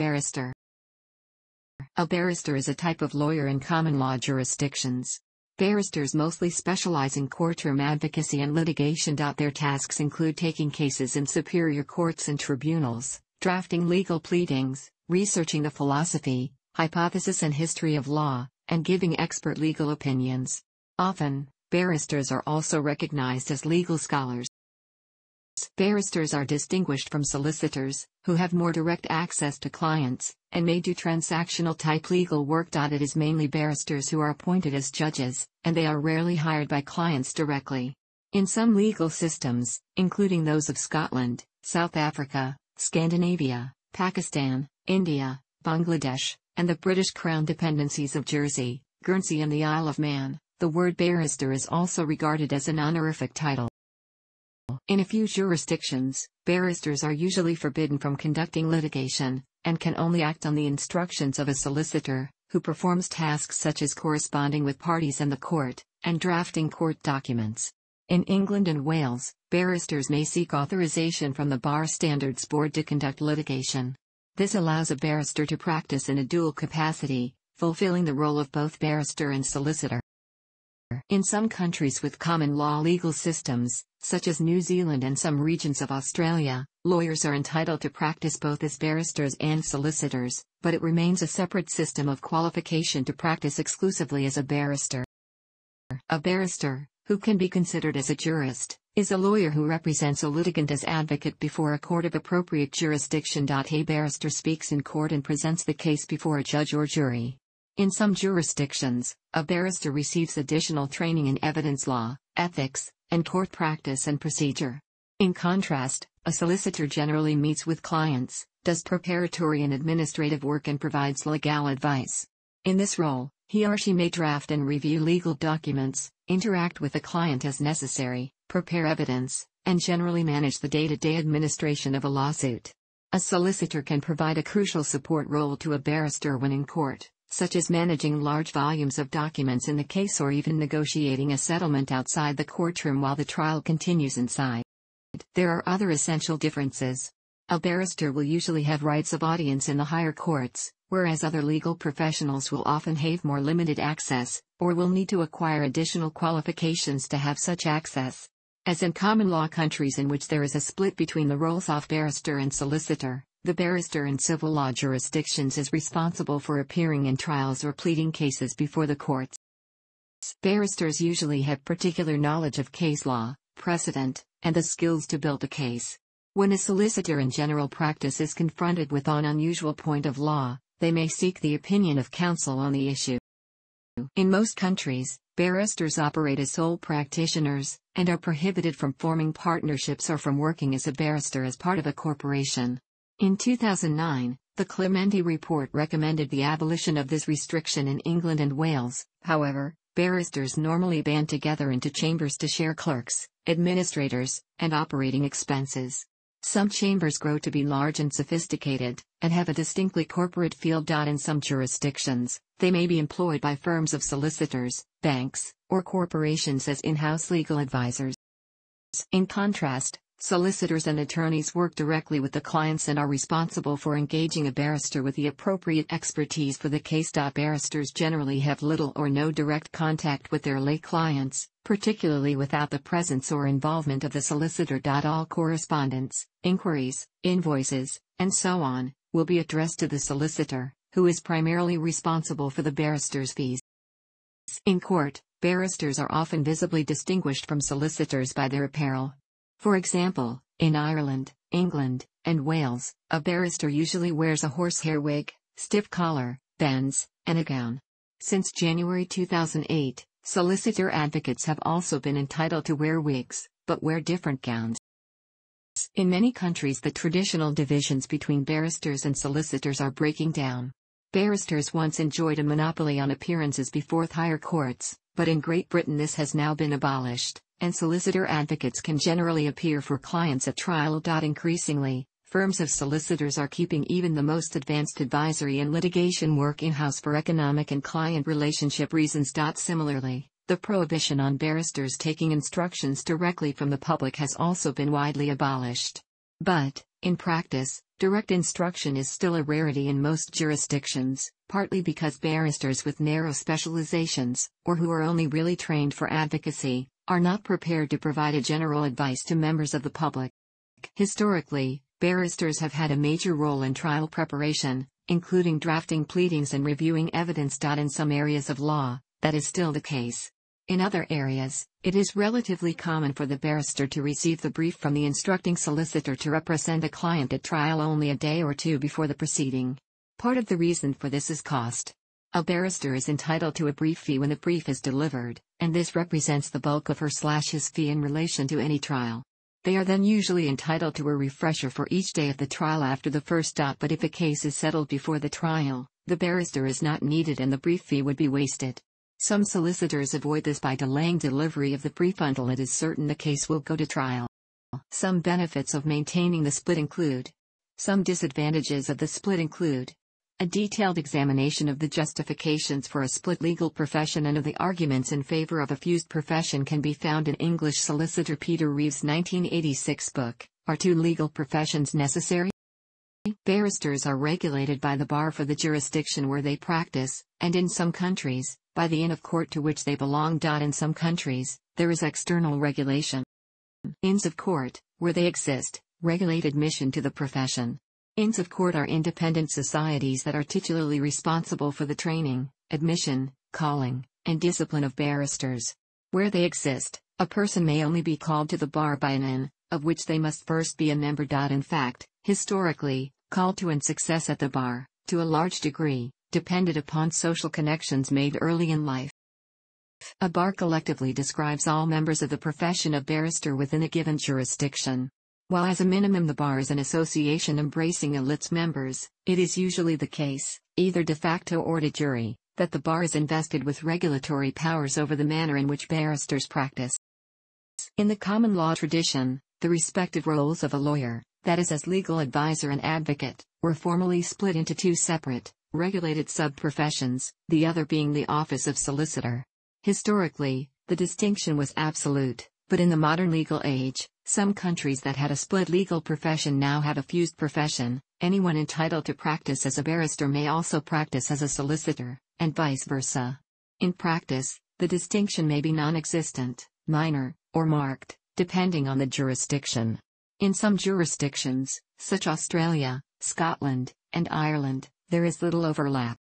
Barrister A barrister is a type of lawyer in common law jurisdictions. Barristers mostly specialize in courtroom advocacy and litigation. Their tasks include taking cases in superior courts and tribunals, drafting legal pleadings, researching the philosophy, hypothesis, and history of law, and giving expert legal opinions. Often, barristers are also recognized as legal scholars. Barristers are distinguished from solicitors, who have more direct access to clients, and may do transactional type legal work. It is mainly barristers who are appointed as judges, and they are rarely hired by clients directly. In some legal systems, including those of Scotland, South Africa, Scandinavia, Pakistan, India, Bangladesh, and the British Crown dependencies of Jersey, Guernsey, and the Isle of Man, the word barrister is also regarded as an honorific title. In a few jurisdictions, barristers are usually forbidden from conducting litigation, and can only act on the instructions of a solicitor, who performs tasks such as corresponding with parties and the court, and drafting court documents. In England and Wales, barristers may seek authorization from the Bar Standards Board to conduct litigation. This allows a barrister to practice in a dual capacity, fulfilling the role of both barrister and solicitor. In some countries with common law legal systems, such as New Zealand and some regions of Australia, lawyers are entitled to practice both as barristers and solicitors, but it remains a separate system of qualification to practice exclusively as a barrister. A barrister, who can be considered as a jurist, is a lawyer who represents a litigant as advocate before a court of appropriate jurisdiction. A barrister speaks in court and presents the case before a judge or jury. In some jurisdictions, a barrister receives additional training in evidence law, ethics, and court practice and procedure. In contrast, a solicitor generally meets with clients, does preparatory and administrative work and provides legal advice. In this role, he or she may draft and review legal documents, interact with the client as necessary, prepare evidence, and generally manage the day-to-day administration of a lawsuit. A solicitor can provide a crucial support role to a barrister when in court, such as managing large volumes of documents in the case or even negotiating a settlement outside the courtroom while the trial continues inside. There are other essential differences. A barrister will usually have rights of audience in the higher courts, whereas other legal professionals will often have more limited access, or will need to acquire additional qualifications to have such access. As in common law countries in which there is a split between the roles of barrister and solicitor, the barrister in civil law jurisdictions is responsible for appearing in trials or pleading cases before the courts. Barristers usually have particular knowledge of case law, precedent, and the skills to build a case. When a solicitor in general practice is confronted with an unusual point of law, they may seek the opinion of counsel on the issue. In most countries, barristers operate as sole practitioners, and are prohibited from forming partnerships or from working as a barrister as part of a corporation. In 2009, the Clementi Report recommended the abolition of this restriction in England and Wales, however, barristers normally band together into chambers to share clerks, administrators, and operating expenses. Some chambers grow to be large and sophisticated, and have a distinctly corporate feel. In some jurisdictions, they may be employed by firms of solicitors, banks, or corporations as in house legal advisors. In contrast, Solicitors and attorneys work directly with the clients and are responsible for engaging a barrister with the appropriate expertise for the case. Barristers generally have little or no direct contact with their lay clients, particularly without the presence or involvement of the solicitor. All correspondence, inquiries, invoices, and so on, will be addressed to the solicitor, who is primarily responsible for the barrister's fees. In court, barristers are often visibly distinguished from solicitors by their apparel, for example, in Ireland, England, and Wales, a barrister usually wears a horsehair wig, stiff collar, bands, and a gown. Since January 2008, solicitor advocates have also been entitled to wear wigs, but wear different gowns. In many countries, the traditional divisions between barristers and solicitors are breaking down. Barristers once enjoyed a monopoly on appearances before higher courts, but in Great Britain this has now been abolished and solicitor advocates can generally appear for clients at trial. Increasingly, firms of solicitors are keeping even the most advanced advisory and litigation work in house for economic and client relationship reasons. Similarly, the prohibition on barristers taking instructions directly from the public has also been widely abolished. But, in practice, direct instruction is still a rarity in most jurisdictions, partly because barristers with narrow specializations, or who are only really trained for advocacy, are not prepared to provide a general advice to members of the public. Historically, barristers have had a major role in trial preparation, including drafting pleadings and reviewing evidence. In some areas of law, that is still the case. In other areas, it is relatively common for the barrister to receive the brief from the instructing solicitor to represent a client at trial only a day or two before the proceeding. Part of the reason for this is cost. A barrister is entitled to a brief fee when the brief is delivered, and this represents the bulk of her slash his fee in relation to any trial. They are then usually entitled to a refresher for each day of the trial after the first dot but if a case is settled before the trial, the barrister is not needed and the brief fee would be wasted. Some solicitors avoid this by delaying delivery of the brief until it is certain the case will go to trial. Some benefits of maintaining the split include. Some disadvantages of the split include a detailed examination of the justifications for a split legal profession and of the arguments in favor of a fused profession can be found in English solicitor Peter Reeve's 1986 book, Are Two Legal Professions Necessary? Barristers are regulated by the bar for the jurisdiction where they practice, and in some countries, by the inn of court to which they belong. In some countries, there is external regulation. Inns of court, where they exist, regulate admission to the profession. Inns of court are independent societies that are titularly responsible for the training, admission, calling, and discipline of barristers. Where they exist, a person may only be called to the bar by an inn, of which they must first be a member. In fact, historically, call to and success at the bar, to a large degree, depended upon social connections made early in life. A bar collectively describes all members of the profession of barrister within a given jurisdiction. While as a minimum the bar is an association embracing elites members, it is usually the case, either de facto or de jure, that the bar is invested with regulatory powers over the manner in which barristers practice. In the common law tradition, the respective roles of a lawyer, that is as legal advisor and advocate, were formally split into two separate, regulated sub-professions, the other being the office of solicitor. Historically, the distinction was absolute, but in the modern legal age, some countries that had a split legal profession now have a fused profession, anyone entitled to practice as a barrister may also practice as a solicitor, and vice versa. In practice, the distinction may be non existent, minor, or marked, depending on the jurisdiction. In some jurisdictions, such Australia, Scotland, and Ireland, there is little overlap.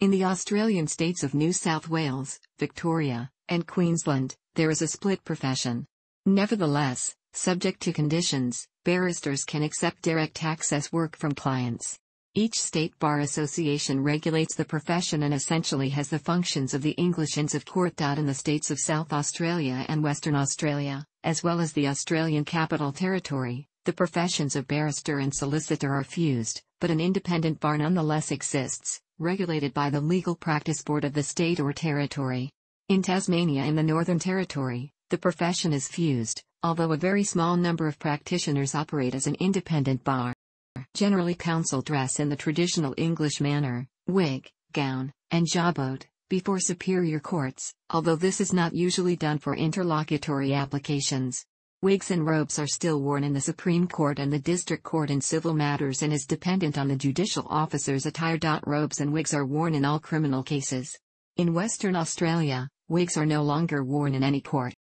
In the Australian states of New South Wales, Victoria, and Queensland, there is a split profession. Nevertheless, subject to conditions, barristers can accept direct access work from clients. Each state bar association regulates the profession and essentially has the functions of the English Inns of Court. In the states of South Australia and Western Australia, as well as the Australian Capital Territory, the professions of barrister and solicitor are fused, but an independent bar nonetheless exists, regulated by the Legal Practice Board of the state or territory. In Tasmania and the Northern Territory, the profession is fused, although a very small number of practitioners operate as an independent bar. Generally counsel dress in the traditional English manner, wig, gown, and jawbot, before superior courts, although this is not usually done for interlocutory applications. Wigs and robes are still worn in the Supreme Court and the District Court in civil matters and is dependent on the judicial officer's attire. Robes and wigs are worn in all criminal cases. In Western Australia, wigs are no longer worn in any court.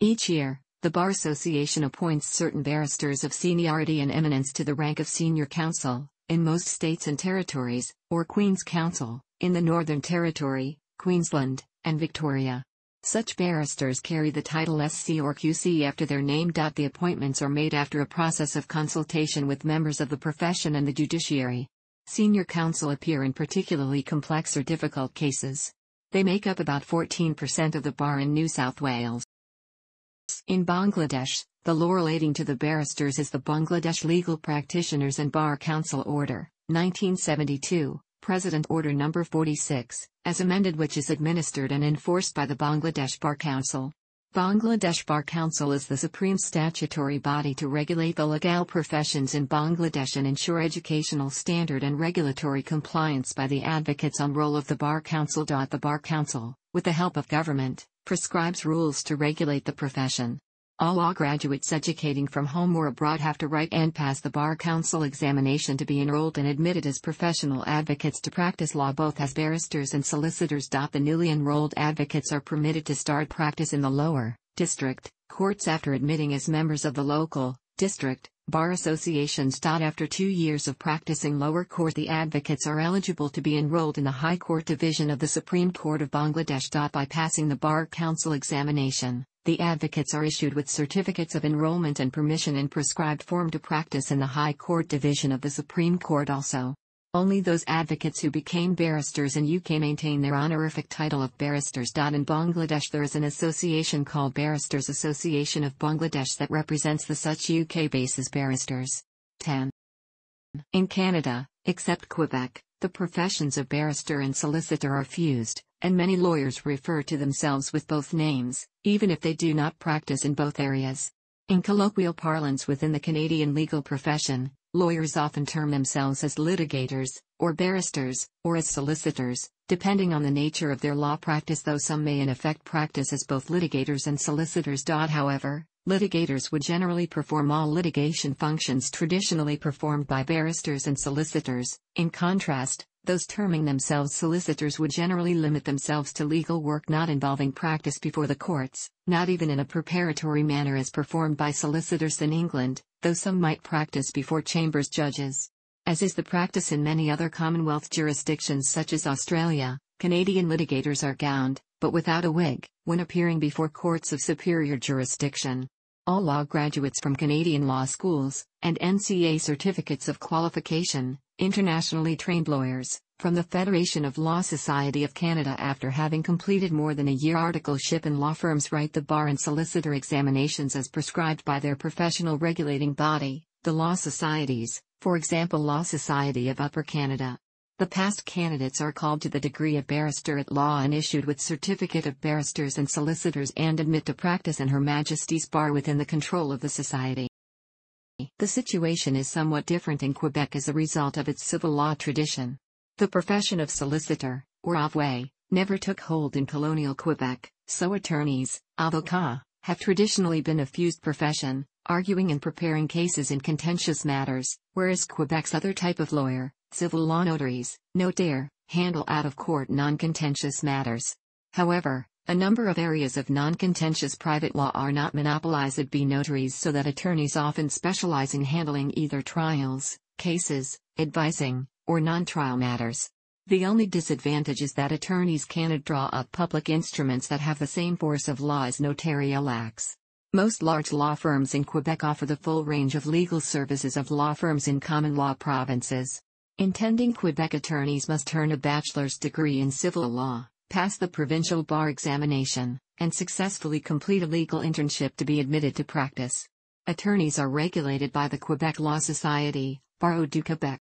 Each year, the Bar Association appoints certain barristers of seniority and eminence to the rank of senior counsel, in most states and territories, or Queen's Counsel, in the Northern Territory, Queensland, and Victoria. Such barristers carry the title SC or QC after their name. The appointments are made after a process of consultation with members of the profession and the judiciary. Senior counsel appear in particularly complex or difficult cases. They make up about 14% of the bar in New South Wales. In Bangladesh, the law relating to the barristers is the Bangladesh Legal Practitioners and Bar Council Order, 1972, President Order No. 46, as amended which is administered and enforced by the Bangladesh Bar Council. Bangladesh Bar Council is the supreme statutory body to regulate the legal professions in Bangladesh and ensure educational standard and regulatory compliance by the advocates on role of the Bar Council. The Bar Council, with the help of government, prescribes rules to regulate the profession. All law graduates educating from home or abroad have to write and pass the Bar Council examination to be enrolled and admitted as professional advocates to practice law both as barristers and solicitors. The newly enrolled advocates are permitted to start practice in the lower district courts after admitting as members of the local district bar associations. After two years of practicing lower court, the advocates are eligible to be enrolled in the High Court Division of the Supreme Court of Bangladesh. By passing the Bar Council examination, the advocates are issued with certificates of enrollment and permission in prescribed form to practice in the High Court Division of the Supreme Court also. Only those advocates who became barristers in UK maintain their honorific title of barristers. In Bangladesh, there is an association called Barristers Association of Bangladesh that represents the such UK bases barristers. 10. In Canada, except Quebec, the professions of barrister and solicitor are fused, and many lawyers refer to themselves with both names, even if they do not practice in both areas. In colloquial parlance within the Canadian legal profession, Lawyers often term themselves as litigators, or barristers, or as solicitors, depending on the nature of their law practice, though some may in effect practice as both litigators and solicitors. However, litigators would generally perform all litigation functions traditionally performed by barristers and solicitors. In contrast, those terming themselves solicitors would generally limit themselves to legal work not involving practice before the courts, not even in a preparatory manner as performed by solicitors in England, though some might practice before chambers judges. As is the practice in many other Commonwealth jurisdictions such as Australia, Canadian litigators are gowned, but without a wig, when appearing before courts of superior jurisdiction. All law graduates from Canadian law schools, and NCA certificates of qualification, internationally trained lawyers from the Federation of Law Society of Canada after having completed more than a year articleship in law firms write the bar and solicitor examinations as prescribed by their professional regulating body, the law societies, for example Law Society of Upper Canada. The past candidates are called to the degree of barrister at law and issued with certificate of barristers and solicitors and admit to practice in Her Majesty's bar within the control of the society. The situation is somewhat different in Quebec as a result of its civil law tradition. The profession of solicitor, or avoué, never took hold in colonial Quebec, so attorneys, avocats, have traditionally been a fused profession, arguing and preparing cases in contentious matters, whereas Quebec's other type of lawyer, civil law notaries, notaire, handle out-of-court non-contentious matters. However, a number of areas of non-contentious private law are not monopolized by notaries so that attorneys often specialize in handling either trials, cases, advising, or non-trial matters. The only disadvantage is that attorneys cannot draw up public instruments that have the same force of law as notarial acts. Most large law firms in Quebec offer the full range of legal services of law firms in common law provinces. Intending Quebec attorneys must earn a bachelor's degree in civil law pass the provincial bar examination, and successfully complete a legal internship to be admitted to practice. Attorneys are regulated by the Quebec Law Society, Barreau du Québec.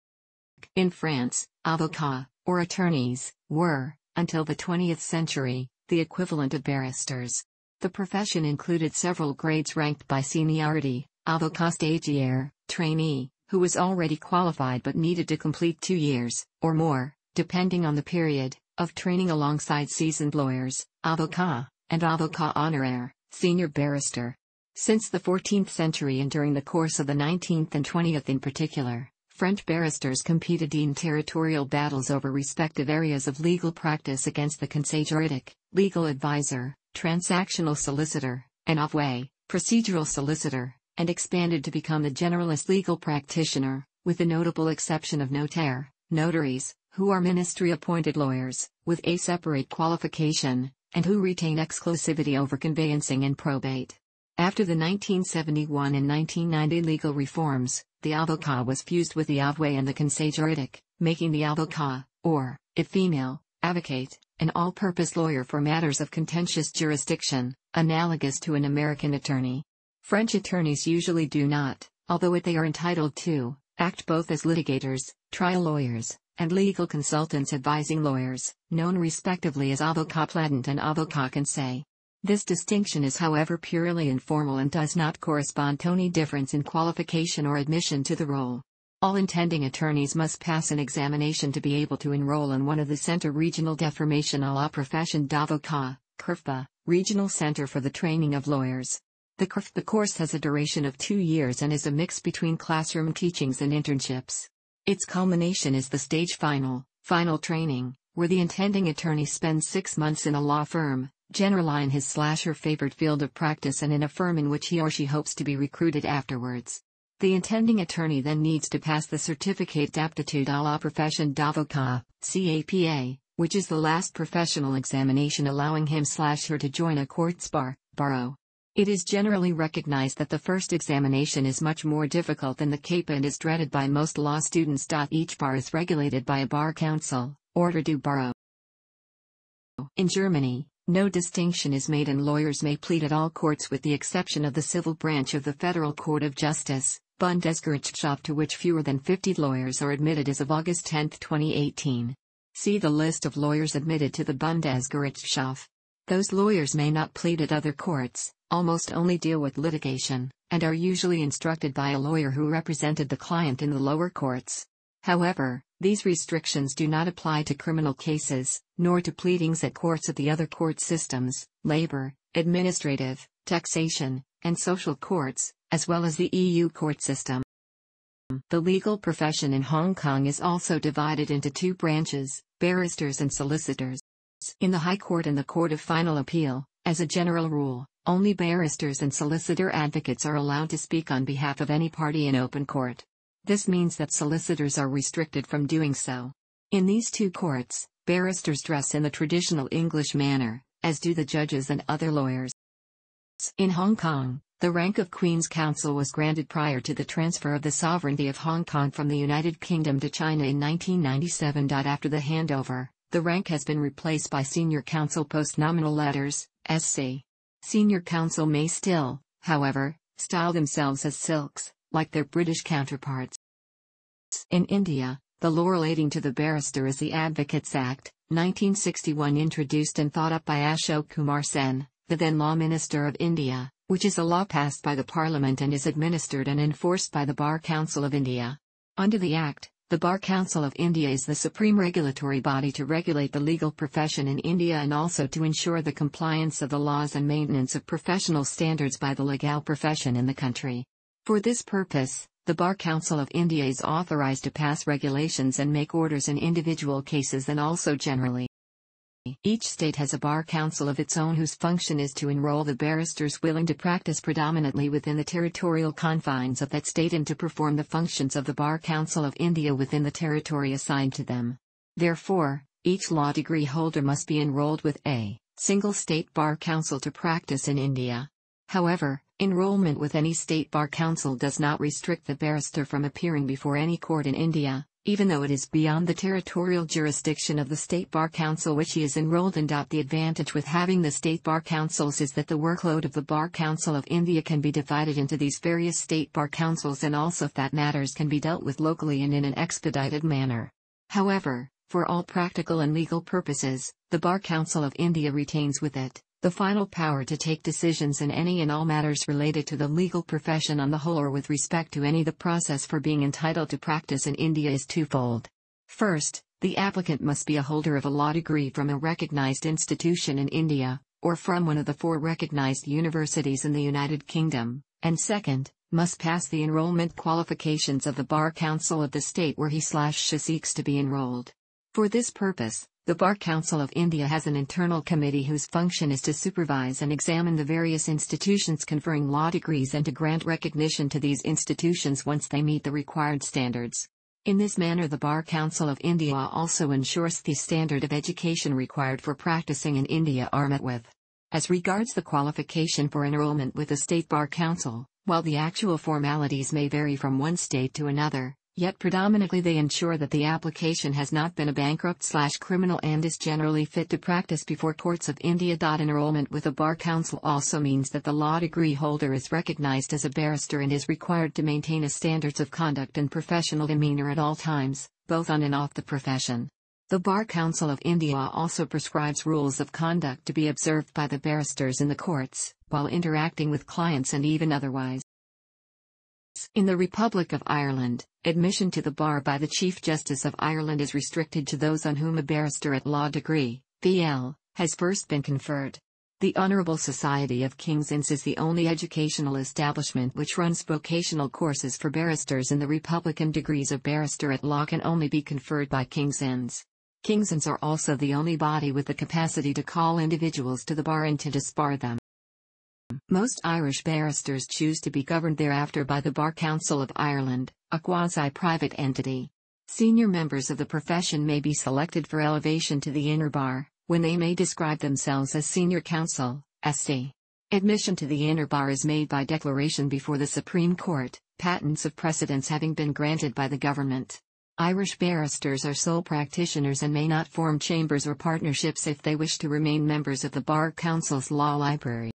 In France, avocats, or attorneys, were, until the 20th century, the equivalent of barristers. The profession included several grades ranked by seniority, avocat stagiaire, trainee, who was already qualified but needed to complete two years, or more, depending on the period, of training alongside seasoned lawyers, avocat, and avocat honoraire, senior barrister. Since the 14th century and during the course of the 19th and 20th in particular, French barristers competed in territorial battles over respective areas of legal practice against the conseil juridique, legal advisor, transactional solicitor, and avoué, procedural solicitor, and expanded to become the generalist legal practitioner, with the notable exception of notaire, notaries, who are ministry appointed lawyers, with a separate qualification, and who retain exclusivity over conveyancing and probate. After the 1971 and 1990 legal reforms, the avoca was fused with the avwe and the conseil juridique, making the avoca, or, if female, advocate, an all purpose lawyer for matters of contentious jurisdiction, analogous to an American attorney. French attorneys usually do not, although it they are entitled to, act both as litigators, trial lawyers, and legal consultants advising lawyers, known respectively as avocat-plaidant and avocat-conseil. This distinction is however purely informal and does not correspond to any difference in qualification or admission to the role. All intending attorneys must pass an examination to be able to enroll in one of the Center Regional Deformation à la Profession d'Avocat, (CRFPA), Regional Center for the Training of Lawyers. The course has a duration of two years and is a mix between classroom teachings and internships. Its culmination is the stage final, final training, where the intending attorney spends six months in a law firm, generally in his slash her favored field of practice and in a firm in which he or she hopes to be recruited afterwards. The intending attorney then needs to pass the Certificate d'aptitude à la profession d'avocat, CAPA, which is the last professional examination allowing him slash her to join a courts bar, borough, it is generally recognized that the first examination is much more difficult than the CAPE and is dreaded by most law students. Each bar is regulated by a bar council, Order du Barreau. In Germany, no distinction is made and lawyers may plead at all courts with the exception of the civil branch of the Federal Court of Justice, Bundesgerichtshof to which fewer than 50 lawyers are admitted as of August 10, 2018. See the list of lawyers admitted to the Bundesgerichtshof. Those lawyers may not plead at other courts, almost only deal with litigation, and are usually instructed by a lawyer who represented the client in the lower courts. However, these restrictions do not apply to criminal cases, nor to pleadings at courts of the other court systems, labor, administrative, taxation, and social courts, as well as the EU court system. The legal profession in Hong Kong is also divided into two branches, barristers and solicitors. In the High Court and the Court of Final Appeal, as a general rule, only barristers and solicitor advocates are allowed to speak on behalf of any party in open court. This means that solicitors are restricted from doing so. In these two courts, barristers dress in the traditional English manner, as do the judges and other lawyers. In Hong Kong, the rank of Queen's Counsel was granted prior to the transfer of the sovereignty of Hong Kong from the United Kingdom to China in 1997. After the handover, the rank has been replaced by Senior Counsel post nominal letters, SC. Senior counsel may still, however, style themselves as silks, like their British counterparts. In India, the law relating to the barrister is the Advocates Act, 1961 introduced and thought up by Ashok Kumar Sen, the then Law Minister of India, which is a law passed by the Parliament and is administered and enforced by the Bar Council of India. Under the Act, the Bar Council of India is the supreme regulatory body to regulate the legal profession in India and also to ensure the compliance of the laws and maintenance of professional standards by the legal profession in the country. For this purpose, the Bar Council of India is authorized to pass regulations and make orders in individual cases and also generally. Each state has a bar council of its own whose function is to enroll the barristers willing to practice predominantly within the territorial confines of that state and to perform the functions of the Bar Council of India within the territory assigned to them. Therefore, each law degree holder must be enrolled with a single state bar council to practice in India. However, enrollment with any state bar council does not restrict the barrister from appearing before any court in India, even though it is beyond the territorial jurisdiction of the State Bar Council which he is enrolled in. The advantage with having the State Bar Councils is that the workload of the Bar Council of India can be divided into these various State Bar Councils and also that matters can be dealt with locally and in an expedited manner. However, for all practical and legal purposes, the Bar Council of India retains with it the final power to take decisions in any and all matters related to the legal profession on the whole or with respect to any. The process for being entitled to practice in India is twofold. First, the applicant must be a holder of a law degree from a recognized institution in India, or from one of the four recognized universities in the United Kingdom, and second, must pass the enrollment qualifications of the Bar Council of the state where he slash she seeks to be enrolled. For this purpose, the Bar Council of India has an internal committee whose function is to supervise and examine the various institutions conferring law degrees and to grant recognition to these institutions once they meet the required standards. In this manner the Bar Council of India also ensures the standard of education required for practicing in India are met with. As regards the qualification for enrollment with the State Bar Council, while the actual formalities may vary from one state to another, Yet predominantly they ensure that the application has not been a bankrupt slash criminal and is generally fit to practice before courts of India. Enrollment with a bar council also means that the law degree holder is recognized as a barrister and is required to maintain a standards of conduct and professional demeanor at all times, both on and off the profession. The Bar Council of India also prescribes rules of conduct to be observed by the barristers in the courts, while interacting with clients and even otherwise. In the Republic of Ireland, admission to the bar by the Chief Justice of Ireland is restricted to those on whom a barrister at law degree, BL, has first been conferred. The Honourable Society of King's Inns is the only educational establishment which runs vocational courses for barristers and the Republican degrees of barrister at law can only be conferred by King's Inns. King's Inns are also the only body with the capacity to call individuals to the bar and to disbar them. Most Irish barristers choose to be governed thereafter by the Bar Council of Ireland, a quasi-private entity. Senior members of the profession may be selected for elevation to the inner bar, when they may describe themselves as senior counsel, SC. Admission to the inner bar is made by declaration before the Supreme Court, patents of precedence having been granted by the government. Irish barristers are sole practitioners and may not form chambers or partnerships if they wish to remain members of the Bar Council's Law Library.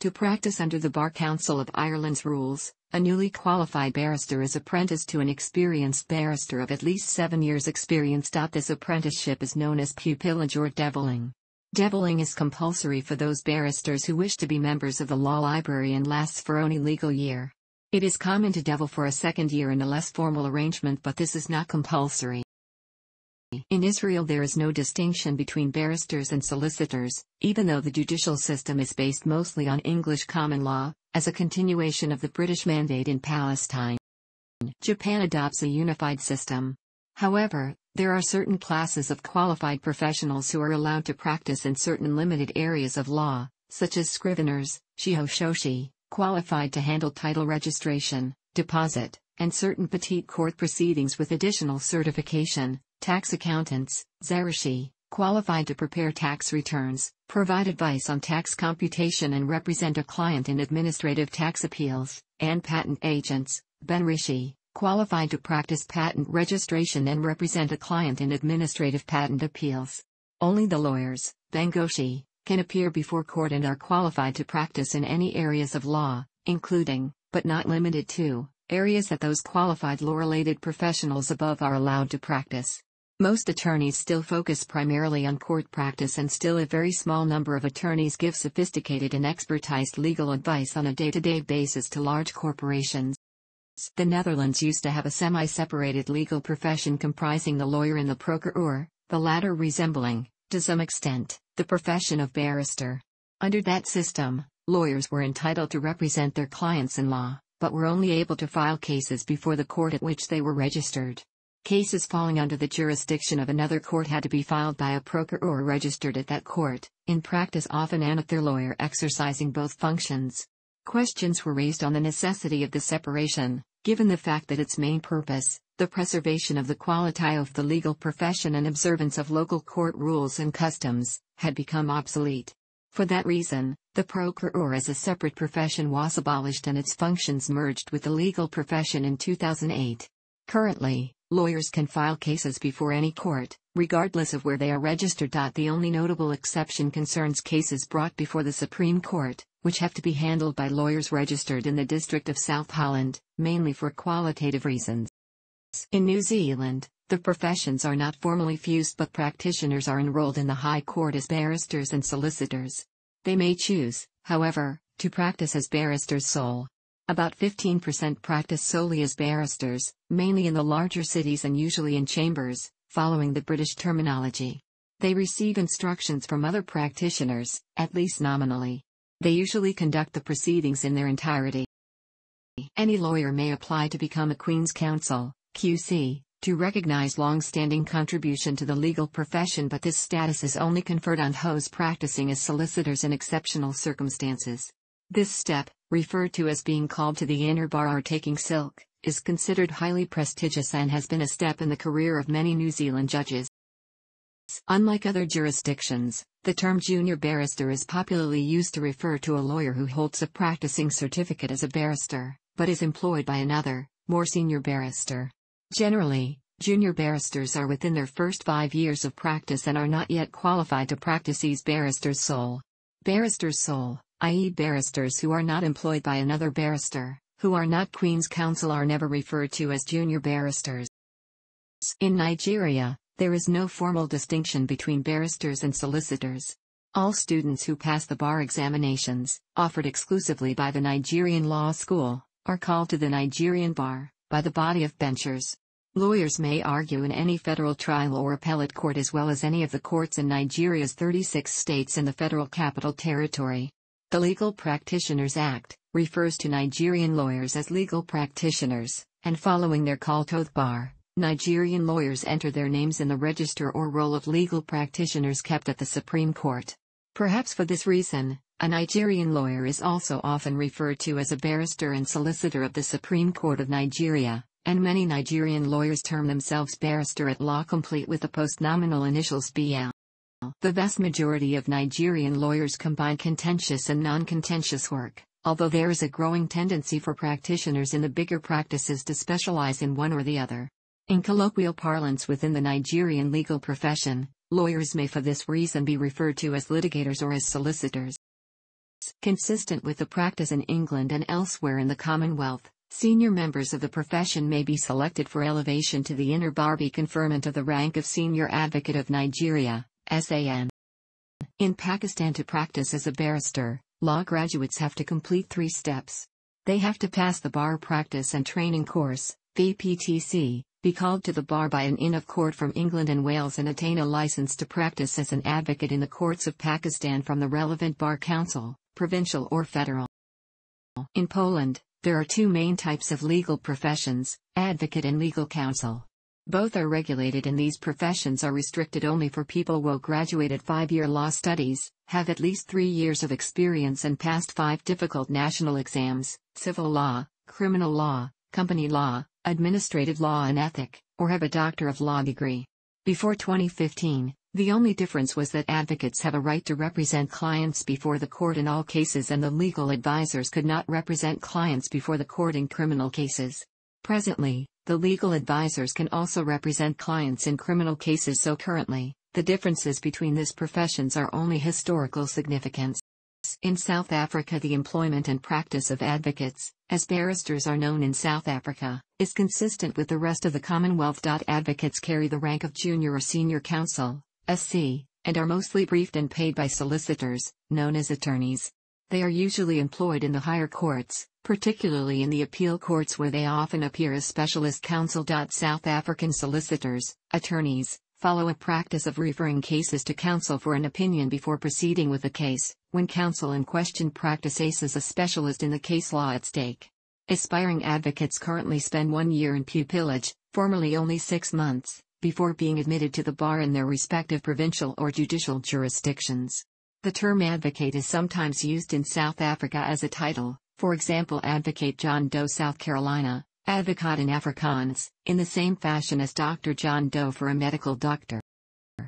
To practice under the Bar Council of Ireland's rules, a newly qualified barrister is apprenticed to an experienced barrister of at least seven years' experience. This apprenticeship is known as pupillage or deviling. Deviling is compulsory for those barristers who wish to be members of the law library and lasts for only legal year. It is common to devil for a second year in a less formal arrangement, but this is not compulsory. In Israel, there is no distinction between barristers and solicitors, even though the judicial system is based mostly on English common law, as a continuation of the British mandate in Palestine. Japan adopts a unified system. However, there are certain classes of qualified professionals who are allowed to practice in certain limited areas of law, such as scriveners, shihoshoshi, qualified to handle title registration, deposit, and certain petite court proceedings with additional certification, Tax accountants, Zarashi, qualified to prepare tax returns, provide advice on tax computation and represent a client in administrative tax appeals, and patent agents, Benrishi, qualified to practice patent registration and represent a client in administrative patent appeals. Only the lawyers, Bengoshi, can appear before court and are qualified to practice in any areas of law, including, but not limited to, areas that those qualified law-related professionals above are allowed to practice. Most attorneys still focus primarily on court practice and still a very small number of attorneys give sophisticated and expertized legal advice on a day-to-day -day basis to large corporations. The Netherlands used to have a semi-separated legal profession comprising the lawyer and the procureur, the latter resembling, to some extent, the profession of barrister. Under that system, lawyers were entitled to represent their clients in law, but were only able to file cases before the court at which they were registered. Cases falling under the jurisdiction of another court had to be filed by a procureur registered at that court, in practice often an lawyer exercising both functions. Questions were raised on the necessity of the separation, given the fact that its main purpose, the preservation of the quality of the legal profession and observance of local court rules and customs, had become obsolete. For that reason, the procureur as a separate profession was abolished and its functions merged with the legal profession in 2008. Currently, Lawyers can file cases before any court, regardless of where they are registered. The only notable exception concerns cases brought before the Supreme Court, which have to be handled by lawyers registered in the District of South Holland, mainly for qualitative reasons. In New Zealand, the professions are not formally fused but practitioners are enrolled in the High Court as barristers and solicitors. They may choose, however, to practice as barristers sole, about 15% practice solely as barristers, mainly in the larger cities and usually in chambers, following the British terminology. They receive instructions from other practitioners, at least nominally. They usually conduct the proceedings in their entirety. Any lawyer may apply to become a Queen's Counsel, QC, to recognize long-standing contribution to the legal profession but this status is only conferred on those practicing as solicitors in exceptional circumstances. This step, referred to as being called to the inner bar or taking silk, is considered highly prestigious and has been a step in the career of many New Zealand judges. Unlike other jurisdictions, the term junior barrister is popularly used to refer to a lawyer who holds a practicing certificate as a barrister, but is employed by another, more senior barrister. Generally, junior barristers are within their first five years of practice and are not yet qualified to practice as barrister's sole. Barrister's sole, i.e. barristers who are not employed by another barrister, who are not Queen's Counsel are never referred to as junior barristers. In Nigeria, there is no formal distinction between barristers and solicitors. All students who pass the bar examinations, offered exclusively by the Nigerian Law School, are called to the Nigerian bar, by the body of benchers. Lawyers may argue in any federal trial or appellate court as well as any of the courts in Nigeria's 36 states and the Federal Capital Territory. The Legal Practitioners Act refers to Nigerian lawyers as legal practitioners, and following their call to the bar, Nigerian lawyers enter their names in the register or roll of legal practitioners kept at the Supreme Court. Perhaps for this reason, a Nigerian lawyer is also often referred to as a barrister and solicitor of the Supreme Court of Nigeria, and many Nigerian lawyers term themselves barrister at law complete with the postnominal initials BL the vast majority of Nigerian lawyers combine contentious and non-contentious work, although there is a growing tendency for practitioners in the bigger practices to specialize in one or the other. In colloquial parlance within the Nigerian legal profession, lawyers may for this reason be referred to as litigators or as solicitors. Consistent with the practice in England and elsewhere in the Commonwealth, senior members of the profession may be selected for elevation to the inner bar be conferment of the rank of Senior Advocate of Nigeria, SAN. In Pakistan to practice as a barrister, law graduates have to complete three steps. They have to pass the bar practice and training course, BPTC, be called to the bar by an inn of court from England and Wales and attain a license to practice as an advocate in the courts of Pakistan from the relevant bar council, provincial or federal. In Poland, there are two main types of legal professions, advocate and legal counsel. Both are regulated and these professions are restricted only for people who graduated five-year law studies, have at least three years of experience and passed five difficult national exams, civil law, criminal law, company law, administrative law and ethic, or have a doctor of law degree. Before 2015, the only difference was that advocates have a right to represent clients before the court in all cases and the legal advisors could not represent clients before the court in criminal cases. Presently, the legal advisors can also represent clients in criminal cases, so currently, the differences between these professions are only historical significance. In South Africa, the employment and practice of advocates, as barristers are known in South Africa, is consistent with the rest of the Commonwealth. Advocates carry the rank of junior or senior counsel, SC, and are mostly briefed and paid by solicitors, known as attorneys. They are usually employed in the higher courts, particularly in the appeal courts where they often appear as specialist counsel. South African solicitors, attorneys, follow a practice of referring cases to counsel for an opinion before proceeding with the case, when counsel in question practices as a specialist in the case law at stake. Aspiring advocates currently spend one year in pupillage, formerly only six months, before being admitted to the bar in their respective provincial or judicial jurisdictions. The term advocate is sometimes used in South Africa as a title, for example, Advocate John Doe, South Carolina, Advocaat in Afrikaans, in the same fashion as Dr. John Doe for a medical doctor.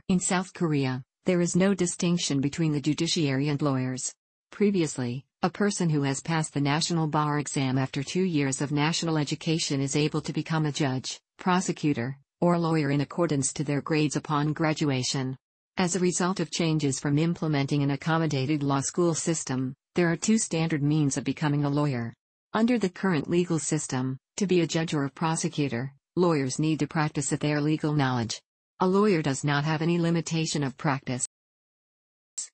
In South Korea, there is no distinction between the judiciary and lawyers. Previously, a person who has passed the national bar exam after two years of national education is able to become a judge, prosecutor, or lawyer in accordance to their grades upon graduation. As a result of changes from implementing an accommodated law school system, there are two standard means of becoming a lawyer. Under the current legal system, to be a judge or a prosecutor, lawyers need to practice at their legal knowledge. A lawyer does not have any limitation of practice.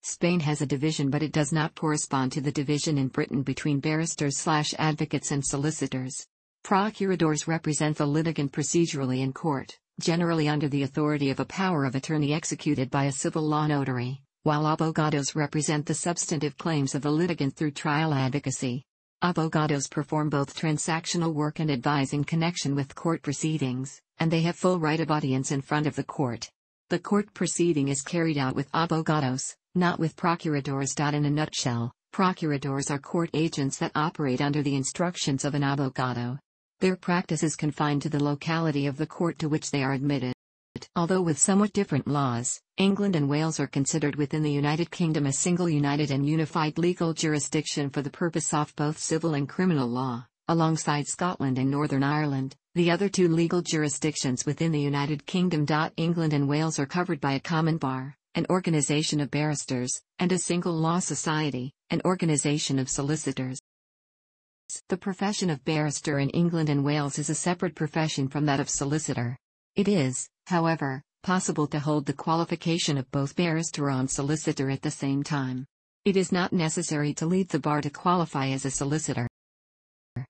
Spain has a division but it does not correspond to the division in Britain between barristers slash advocates and solicitors. Procuradores represent the litigant procedurally in court generally under the authority of a power of attorney executed by a civil law notary, while abogados represent the substantive claims of the litigant through trial advocacy. Abogados perform both transactional work and advise in connection with court proceedings, and they have full right of audience in front of the court. The court proceeding is carried out with abogados, not with procuradores. In a nutshell, procuradores are court agents that operate under the instructions of an abogado, their practice is confined to the locality of the court to which they are admitted. Although with somewhat different laws, England and Wales are considered within the United Kingdom a single united and unified legal jurisdiction for the purpose of both civil and criminal law, alongside Scotland and Northern Ireland. The other two legal jurisdictions within the United Kingdom. England and Wales are covered by a common bar, an organisation of barristers, and a single law society, an organisation of solicitors. The profession of barrister in England and Wales is a separate profession from that of solicitor. It is, however, possible to hold the qualification of both barrister and solicitor at the same time. It is not necessary to leave the bar to qualify as a solicitor.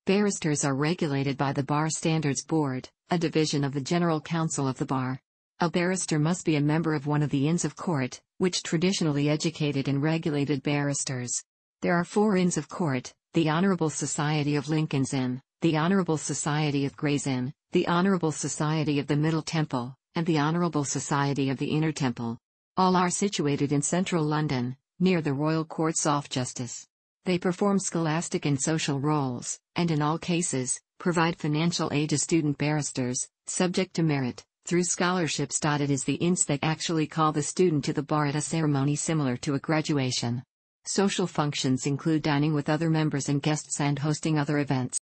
Barristers are regulated by the Bar Standards Board, a division of the General Council of the Bar. A barrister must be a member of one of the Inns of Court, which traditionally educated and regulated barristers. There are four Inns of Court, the Honorable Society of Lincoln's Inn, the Honorable Society of Gray's Inn, the Honorable Society of the Middle Temple, and the Honorable Society of the Inner Temple. All are situated in central London, near the Royal Courts of Justice. They perform scholastic and social roles, and in all cases, provide financial aid to student barristers, subject to merit, through scholarships. It is the INS that actually call the student to the bar at a ceremony similar to a graduation. Social functions include dining with other members and guests and hosting other events.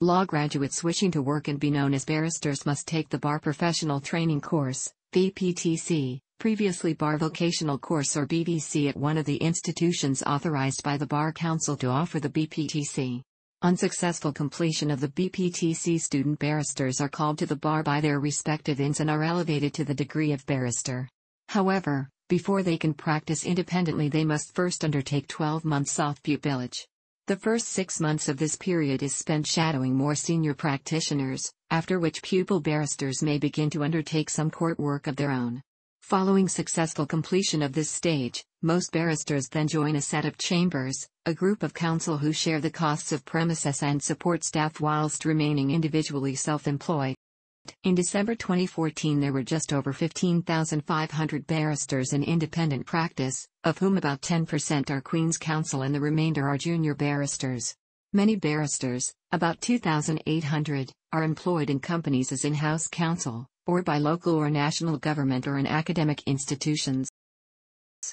Law graduates wishing to work and be known as barristers must take the Bar Professional Training Course, BPTC, previously Bar Vocational Course or BVC at one of the institutions authorized by the Bar Council to offer the BPTC. Unsuccessful completion of the BPTC student barristers are called to the bar by their respective ins and are elevated to the degree of barrister. However, before they can practice independently they must first undertake 12 months off pupillage. The first six months of this period is spent shadowing more senior practitioners, after which pupil barristers may begin to undertake some court work of their own. Following successful completion of this stage, most barristers then join a set of chambers, a group of counsel who share the costs of premises and support staff whilst remaining individually self-employed. In December 2014, there were just over 15,500 barristers in independent practice, of whom about 10% are Queen's Counsel and the remainder are junior barristers. Many barristers, about 2,800, are employed in companies as in house counsel, or by local or national government or in academic institutions.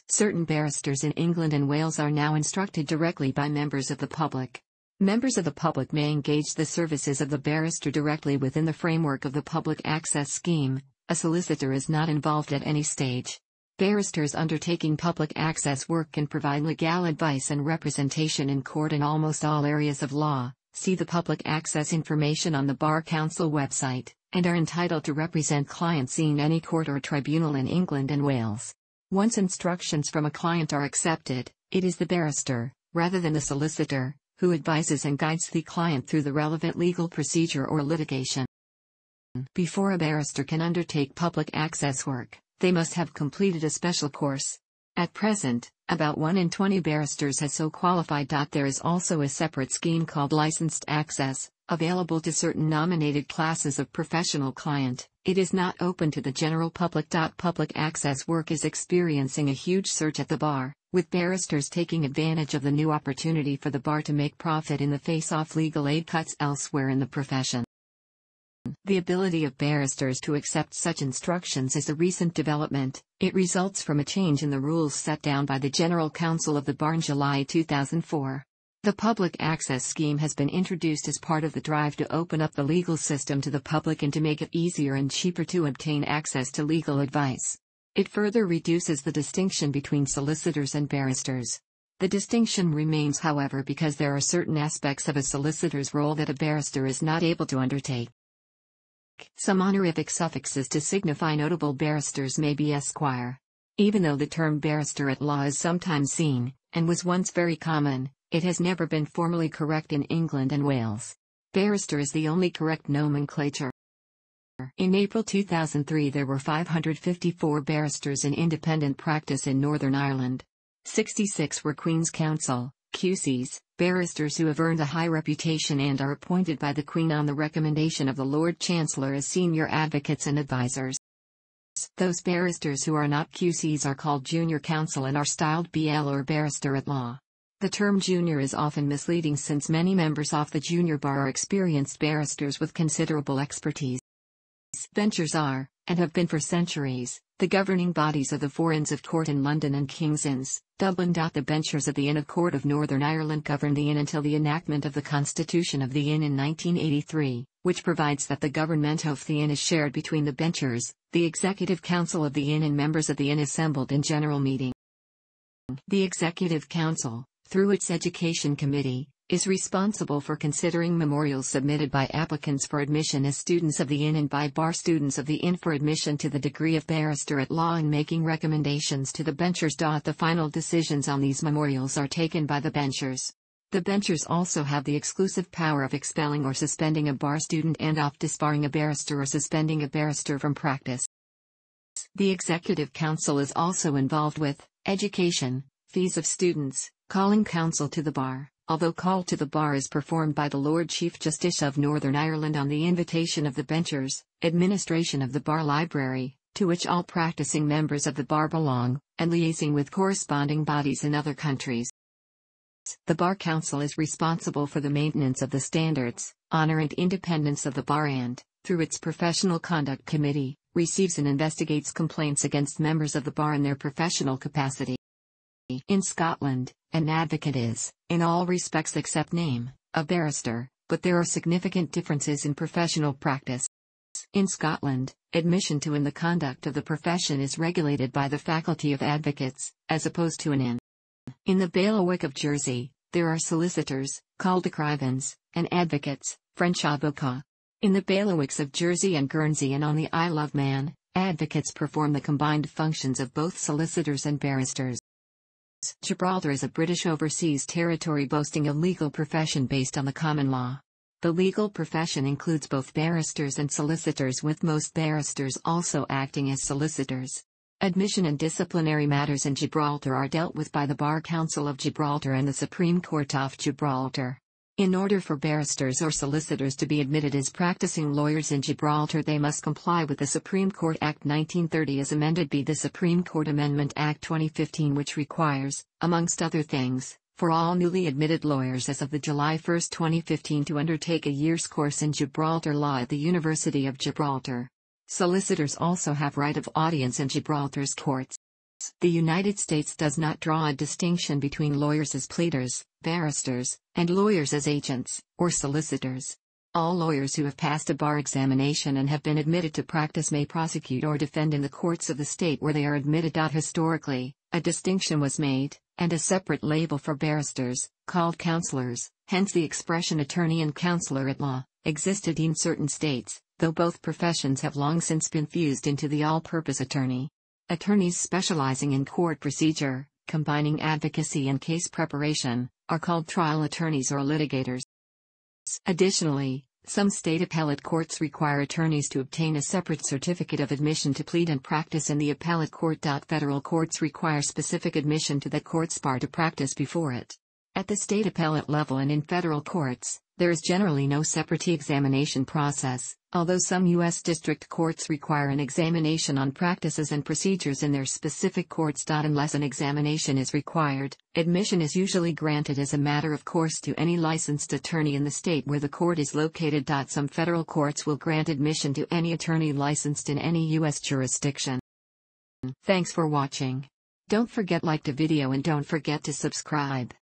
Certain barristers in England and Wales are now instructed directly by members of the public. Members of the public may engage the services of the barrister directly within the framework of the public access scheme, a solicitor is not involved at any stage. Barristers undertaking public access work can provide legal advice and representation in court in almost all areas of law, see the public access information on the Bar Council website, and are entitled to represent clients in any court or tribunal in England and Wales. Once instructions from a client are accepted, it is the barrister, rather than the solicitor, who advises and guides the client through the relevant legal procedure or litigation. Before a barrister can undertake public access work, they must have completed a special course. At present, about 1 in 20 barristers has so qualified. There is also a separate scheme called Licensed Access, available to certain nominated classes of professional client. It is not open to the general public. Public access work is experiencing a huge surge at the bar. With barristers taking advantage of the new opportunity for the bar to make profit in the face of legal aid cuts elsewhere in the profession. The ability of barristers to accept such instructions is a recent development. It results from a change in the rules set down by the General Council of the Bar in July 2004. The public access scheme has been introduced as part of the drive to open up the legal system to the public and to make it easier and cheaper to obtain access to legal advice. It further reduces the distinction between solicitors and barristers. The distinction remains however because there are certain aspects of a solicitor's role that a barrister is not able to undertake. Some honorific suffixes to signify notable barristers may be esquire. Even though the term barrister at law is sometimes seen, and was once very common, it has never been formally correct in England and Wales. Barrister is the only correct nomenclature. In April 2003 there were 554 barristers in independent practice in Northern Ireland. 66 were Queen's Counsel, QCs, barristers who have earned a high reputation and are appointed by the Queen on the recommendation of the Lord Chancellor as senior advocates and advisors. Those barristers who are not QCs are called junior counsel and are styled BL or barrister at law. The term junior is often misleading since many members of the junior bar are experienced barristers with considerable expertise. Ventures are, and have been for centuries, the governing bodies of the four Inns of Court in London and King's Inns, Dublin. The Ventures of the Inn of Court of Northern Ireland governed the Inn until the enactment of the Constitution of the Inn in 1983, which provides that the government of the Inn is shared between the Ventures, the Executive Council of the Inn and members of the Inn assembled in general meeting. The Executive Council, through its Education Committee, is responsible for considering memorials submitted by applicants for admission as students of the Inn and by bar students of the Inn for admission to the degree of barrister at law and making recommendations to the benchers. The final decisions on these memorials are taken by the benchers. The benchers also have the exclusive power of expelling or suspending a bar student and of disbarring a barrister or suspending a barrister from practice. The Executive Council is also involved with education, fees of students, calling counsel to the bar, Although call to the bar is performed by the Lord Chief Justice of Northern Ireland on the invitation of the benchers, administration of the bar library, to which all practicing members of the bar belong, and liaising with corresponding bodies in other countries. The Bar Council is responsible for the maintenance of the standards, honor and independence of the bar and, through its Professional Conduct Committee, receives and investigates complaints against members of the bar in their professional capacity. In Scotland, an advocate is, in all respects except name, a barrister, but there are significant differences in professional practice. In Scotland, admission to and the conduct of the profession is regulated by the Faculty of Advocates, as opposed to an inn. In the bailiwick of Jersey, there are solicitors, called acrivans, and advocates, French avocats. In the bailiwicks of Jersey and Guernsey and on the Isle of Man, advocates perform the combined functions of both solicitors and barristers. Gibraltar is a British overseas territory boasting a legal profession based on the common law. The legal profession includes both barristers and solicitors with most barristers also acting as solicitors. Admission and disciplinary matters in Gibraltar are dealt with by the Bar Council of Gibraltar and the Supreme Court of Gibraltar. In order for barristers or solicitors to be admitted as practicing lawyers in Gibraltar, they must comply with the Supreme Court Act 1930 as amended by the Supreme Court Amendment Act 2015, which requires, amongst other things, for all newly admitted lawyers as of the July 1, 2015 to undertake a year's course in Gibraltar law at the University of Gibraltar. Solicitors also have right of audience in Gibraltar's courts. The United States does not draw a distinction between lawyers as pleaders, barristers, and lawyers as agents, or solicitors. All lawyers who have passed a bar examination and have been admitted to practice may prosecute or defend in the courts of the state where they are admitted. Historically, a distinction was made, and a separate label for barristers, called counselors, hence the expression attorney and counselor at law, existed in certain states, though both professions have long since been fused into the all purpose attorney. Attorneys specializing in court procedure, combining advocacy and case preparation, are called trial attorneys or litigators. Additionally, some state appellate courts require attorneys to obtain a separate certificate of admission to plead and practice in the appellate court. Federal courts require specific admission to that court's bar to practice before it. At the state appellate level and in federal courts, there is generally no separate examination process, although some U.S. district courts require an examination on practices and procedures in their specific courts. Unless an examination is required, admission is usually granted as a matter of course to any licensed attorney in the state where the court is located. Some federal courts will grant admission to any attorney licensed in any U.S. jurisdiction. Thanks for watching. Don't forget like the video and don't forget to subscribe.